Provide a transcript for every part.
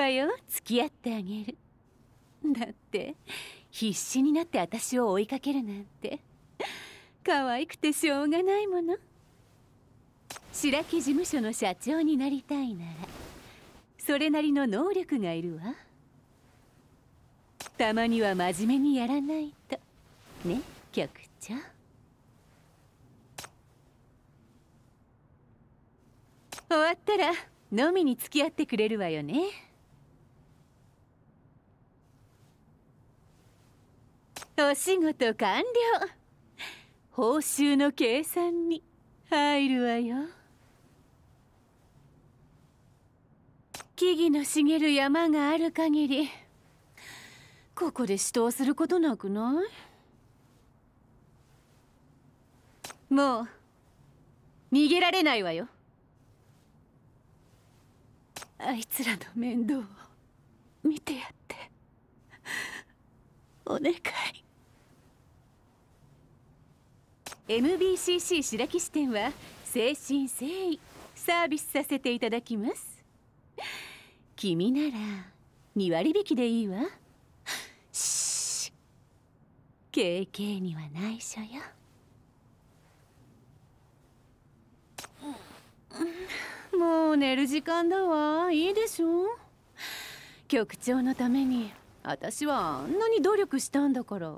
わよ付き合ってあげるだって必死になって私を追いかけるなんて可愛くてしょうがないもの白木事務所の社長になりたいならそれなりの能力がいるわたまには真面目にやらないとね局長終わったら飲みに付き合ってくれるわよねお仕事完了報酬の計算に入るわよ木々の茂る山がある限りここで死闘することなくないもう逃げられないわよあいつらの面倒を見てやってお願い MBCC 白木支店は誠心誠意サービスさせていただきます君なら2割引きでいいわし KK には内緒よ、もう寝る時間だわいいでしょ局長のために私はあんなに努力したんだから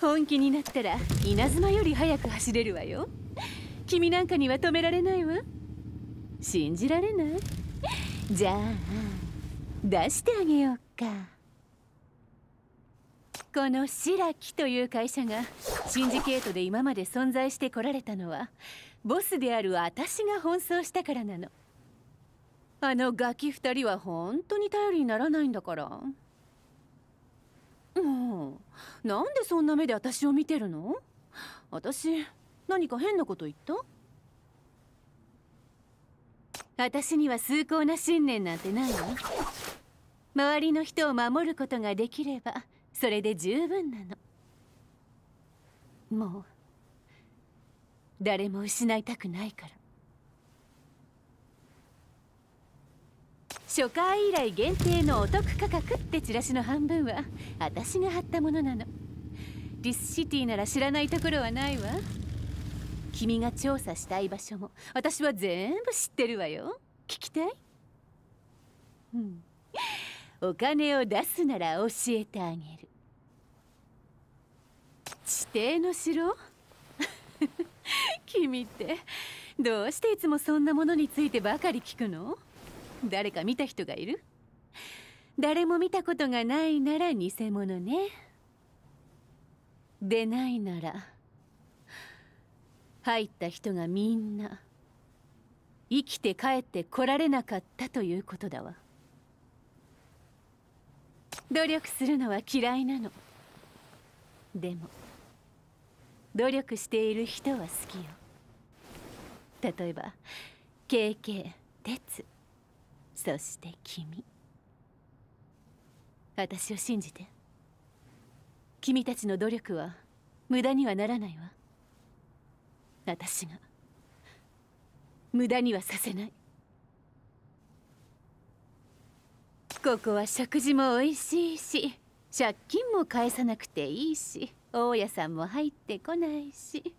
本気になったら稲妻より早く走れるわよ君なんかには止められないわ信じられないじゃあ出してあげようかこの白木という会社がシンジケートで今まで存在してこられたのはボスである私が奔走したからなのあのガキ2人は本当に頼りにならないんだから。もうなんでそんな目で私を見てるの私何か変なこと言った私には崇高な信念なんてないわ周りの人を守ることができればそれで十分なのもう誰も失いたくないから初回以来限定のお得価格ってチラシの半分は私が貼ったものなのリィスシティなら知らないところはないわ君が調査したい場所も私は全部知ってるわよ聞きたい、うん、お金を出すなら教えてあげる地底の城 君ってどうしていつもそんなものについてばかり聞くの誰か見た人がいる誰も見たことがないなら偽物ね出ないなら入った人がみんな生きて帰ってこられなかったということだわ努力するのは嫌いなのでも努力している人は好きよ例えば KK 鉄そして君私を信じて君たちの努力は無駄にはならないわ私が無駄にはさせないここは食事も美味しいし借金も返さなくていいし大家さんも入ってこないし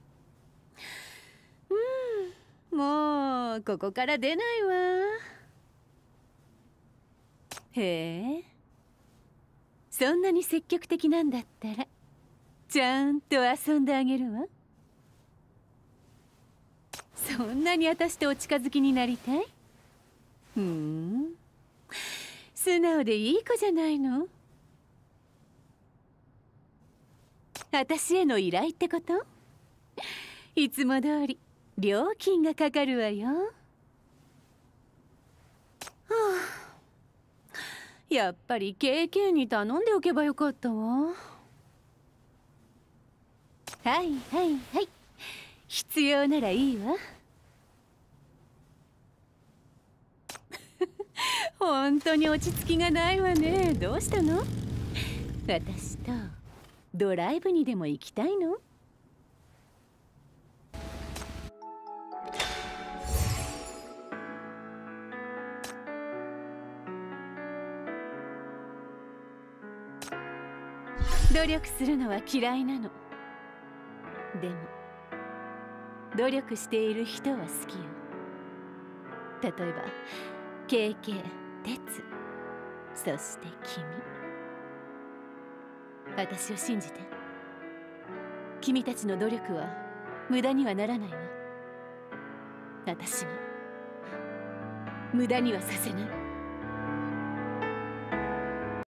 うんもうここから出ないわへえそんなに積極的なんだったらちゃんと遊んであげるわそんなに私とお近づきになりたいふん素直でいい子じゃないの私への依頼ってこといつも通り料金がかかるわよ。やっぱり KK に頼んでおけばよかったわはいはいはい必要ならいいわ 本当に落ち着きがないわねどうしたの私とドライブにでも行きたいの努力するのは嫌いなのでも努力している人は好きよ例えば KK 鉄そして君私を信じて君たちの努力は無駄にはならないわ私も無駄にはさせない